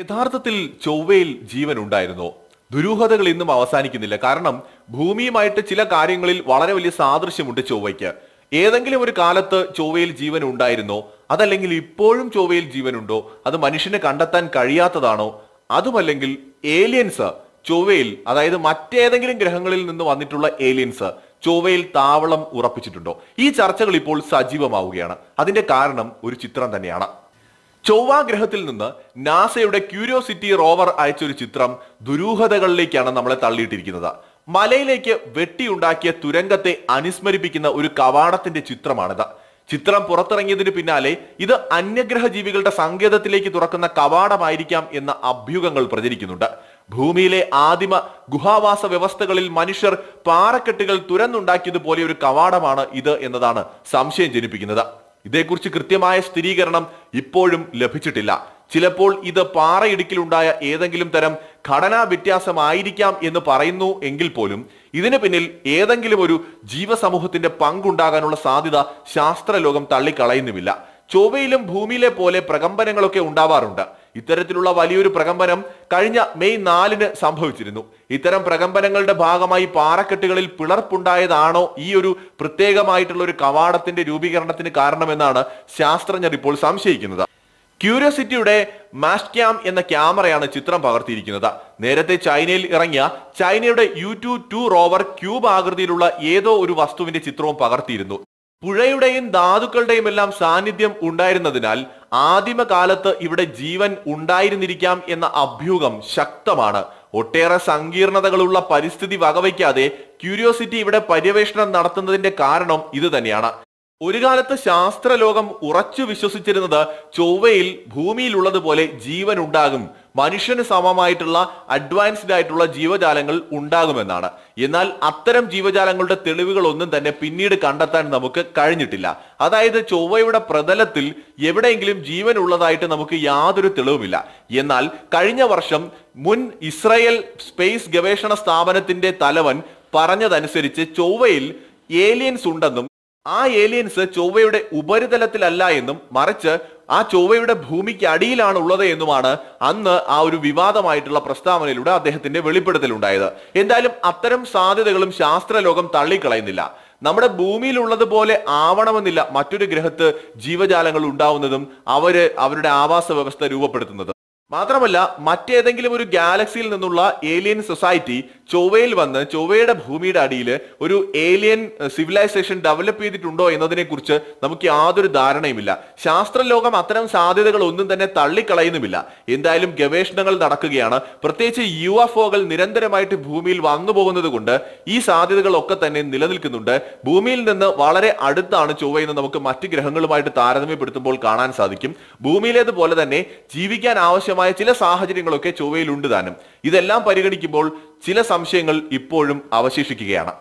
യഥാർത്ഥത്തിൽ ചൊവ്വയിൽ ജീവൻ ഉണ്ടായിരുന്നു ദുരൂഹതകൾ ഇന്നും അവസാനിക്കുന്നില്ല കാരണം ഭൂമിയുമായിട്ട് ചില കാര്യങ്ങളിൽ വളരെ വലിയ സാദൃശ്യമുണ്ട് ചൊവ്വയ്ക്ക് ഏതെങ്കിലും ഒരു കാലത്ത് ചൊവ്വയിൽ ജീവൻ ഉണ്ടായിരുന്നോ അതല്ലെങ്കിൽ ഇപ്പോഴും ചൊവ്വയിൽ ജീവനുണ്ടോ അത് മനുഷ്യനെ കണ്ടെത്താൻ കഴിയാത്തതാണോ അതുമല്ലെങ്കിൽ ഏലിയൻസ് ചൊവ്വയിൽ അതായത് മറ്റേതെങ്കിലും ഗ്രഹങ്ങളിൽ നിന്ന് വന്നിട്ടുള്ള ഏലിയൻസ് ചൊവ്വയിൽ താവളം ഉറപ്പിച്ചിട്ടുണ്ടോ ഈ ചർച്ചകൾ ഇപ്പോൾ സജീവമാവുകയാണ് അതിന്റെ കാരണം ഒരു ചിത്രം തന്നെയാണ് ചൊവ്വ ഗ്രഹത്തിൽ നിന്ന് നാസയുടെ ക്യൂരിയോസിറ്റി റോവർ അയച്ചൊരു ചിത്രം ദുരൂഹതകളിലേക്കാണ് നമ്മളെ തള്ളിയിട്ടിരിക്കുന്നത് മലയിലേക്ക് വെട്ടിയുണ്ടാക്കിയ തുരങ്കത്തെ അനുസ്മരിപ്പിക്കുന്ന ഒരു കവാടത്തിന്റെ ചിത്രമാണിത് ചിത്രം പുറത്തിറങ്ങിയതിന് പിന്നാലെ ഇത് അന്യഗ്രഹ ജീവികളുടെ സങ്കേതത്തിലേക്ക് തുറക്കുന്ന കവാടമായിരിക്കാം എന്ന അഭ്യൂഹങ്ങൾ പ്രചരിക്കുന്നുണ്ട് ഭൂമിയിലെ ആദിമ ഗുഹാവാസ വ്യവസ്ഥകളിൽ മനുഷ്യർ പാറക്കെട്ടുകൾ തുരന്നുണ്ടാക്കിയതുപോലെ ഒരു കവാടമാണ് ഇത് എന്നതാണ് സംശയം ജനിപ്പിക്കുന്നത് ഇതേക്കുറിച്ച് കൃത്യമായ സ്ഥിരീകരണം ഇപ്പോഴും ലഭിച്ചിട്ടില്ല ചിലപ്പോൾ ഇത് പാറയിടുക്കിലുണ്ടായ ഏതെങ്കിലും തരം ഘടനാ വ്യത്യാസമായിരിക്കാം എന്ന് പറയുന്നു എങ്കിൽ പോലും ഇതിന് പിന്നിൽ ഏതെങ്കിലും ഒരു ജീവസമൂഹത്തിന്റെ പങ്കുണ്ടാകാനുള്ള സാധ്യത ശാസ്ത്രലോകം തള്ളിക്കളയുന്നുമില്ല ചൊവ്വയിലും ഭൂമിയിലെ പോലെ പ്രകമ്പനങ്ങളൊക്കെ ഉണ്ടാവാറുണ്ട് ഇത്തരത്തിലുള്ള വലിയൊരു പ്രകമ്പനം കഴിഞ്ഞ മെയ് നാലിന് സംഭവിച്ചിരുന്നു ഇത്തരം പ്രകമ്പനങ്ങളുടെ ഭാഗമായി പാറക്കെട്ടുകളിൽ പിളർപ്പുണ്ടായതാണോ ഈ ഒരു പ്രത്യേകമായിട്ടുള്ള ഒരു കവാടത്തിന്റെ രൂപീകരണത്തിന് കാരണമെന്നാണ് ശാസ്ത്രജ്ഞർ ഇപ്പോൾ സംശയിക്കുന്നത് ക്യൂരിയോസിറ്റിയുടെ മാസ്ക്യാം എന്ന ക്യാമറയാണ് ചിത്രം പകർത്തിയിരിക്കുന്നത് നേരത്തെ ചൈനയിൽ ഇറങ്ങിയ ചൈനയുടെ Yutu two rover cube ആകൃതിയിലുള്ള ഏതോ ഒരു വസ്തുവിന്റെ ചിത്രവും പകർത്തിയിരുന്നു പുഴയുടെയും ധാതുക്കളുടെയും എല്ലാം സാന്നിധ്യം ഉണ്ടായിരുന്നതിനാൽ ആദിമകാലത്ത് ഇവിടെ ജീവൻ ഉണ്ടായിരുന്നിരിക്കാം എന്ന അഭ്യൂഹം ശക്തമാണ് ഒട്ടേറെ സങ്കീർണതകളുള്ള പരിസ്ഥിതി വകവയ്ക്കാതെ ക്യൂരിയോസിറ്റി ഇവിടെ പര്യവേഷണം നടത്തുന്നതിന്റെ കാരണം ഇത് തന്നെയാണ് ഒരു കാലത്ത് ശാസ്ത്രലോകം ഉറച്ചു വിശ്വസിച്ചിരുന്നത് ചൊവ്വയിൽ ഭൂമിയിലുള്ളതുപോലെ ജീവൻ ഉണ്ടാകും മനുഷ്യന് സമമായിട്ടുള്ള അഡ്വാൻസ്ഡ് ആയിട്ടുള്ള ജീവജാലങ്ങൾ ഉണ്ടാകുമെന്നാണ് എന്നാൽ അത്തരം ജീവജാലങ്ങളുടെ തെളിവുകൾ ഒന്നും തന്നെ പിന്നീട് കണ്ടെത്താൻ നമുക്ക് കഴിഞ്ഞിട്ടില്ല അതായത് ചൊവ്വയുടെ പ്രതലത്തിൽ എവിടെയെങ്കിലും ജീവൻ ഉള്ളതായിട്ട് നമുക്ക് യാതൊരു തെളിവുമില്ല എന്നാൽ കഴിഞ്ഞ വർഷം മുൻ ഇസ്രയേൽ സ്പേസ് ഗവേഷണ സ്ഥാപനത്തിന്റെ തലവൻ പറഞ്ഞതനുസരിച്ച് ചൊവ്വയിൽ ഏലിയൻസ് ഉണ്ടെന്നും ആ ഏലിയൻസ് ചൊവ്വയുടെ ഉപരിതലത്തിലല്ല എന്നും മറിച്ച് ആ ചൊവ്വയുടെ ഭൂമിക്ക് അടിയിലാണ് ഉള്ളത് എന്നുമാണ് അന്ന് ആ ഒരു വിവാദമായിട്ടുള്ള പ്രസ്താവനയിലൂടെ അദ്ദേഹത്തിന്റെ വെളിപ്പെടുത്തലുണ്ടായത് എന്തായാലും അത്തരം സാധ്യതകളും ശാസ്ത്രലോകം തള്ളിക്കളയുന്നില്ല നമ്മുടെ ഭൂമിയിലുള്ളതുപോലെ ആവണമെന്നില്ല മറ്റൊരു ഗ്രഹത്ത് ജീവജാലങ്ങൾ ഉണ്ടാവുന്നതും അവര് അവരുടെ ആവാസ വ്യവസ്ഥ രൂപപ്പെടുത്തുന്നതും മാത്രമല്ല മറ്റേതെങ്കിലും ഒരു ഗാലക്സിയിൽ നിന്നുള്ള ഏലിയൻ സൊസൈറ്റി ചൊവ്വയിൽ വന്ന് ചൊവ്വയുടെ ഭൂമിയുടെ അടിയിൽ ഒരു ഏലിയൻ സിവിലൈസേഷൻ ഡെവലപ്പ് ചെയ്തിട്ടുണ്ടോ എന്നതിനെക്കുറിച്ച് നമുക്ക് യാതൊരു ധാരണയുമില്ല ശാസ്ത്രലോകം അത്തരം സാധ്യതകൾ ഒന്നും തന്നെ തള്ളിക്കളയുന്നുമില്ല എന്തായാലും ഗവേഷണങ്ങൾ നടക്കുകയാണ് പ്രത്യേകിച്ച് യു എഫ് ഒകൾ നിരന്തരമായിട്ട് ഭൂമിയിൽ വന്നു പോകുന്നത് കൊണ്ട് ഈ സാധ്യതകളൊക്കെ തന്നെ നിലനിൽക്കുന്നുണ്ട് ഭൂമിയിൽ നിന്ന് വളരെ അടുത്താണ് ചൊവ്വയെന്ന് നമുക്ക് മറ്റ് ഗ്രഹങ്ങളുമായിട്ട് താരതമ്യപ്പെടുത്തുമ്പോൾ കാണാൻ സാധിക്കും ഭൂമിയിലേതുപോലെ തന്നെ ജീവിക്കാൻ ആവശ്യമായ സംബന്ധമായ ചില സാഹചര്യങ്ങളൊക്കെ ചൊവ്വയിലുണ്ട് താനും ഇതെല്ലാം പരിഗണിക്കുമ്പോൾ ചില സംശയങ്ങൾ ഇപ്പോഴും അവശേഷിക്കുകയാണ്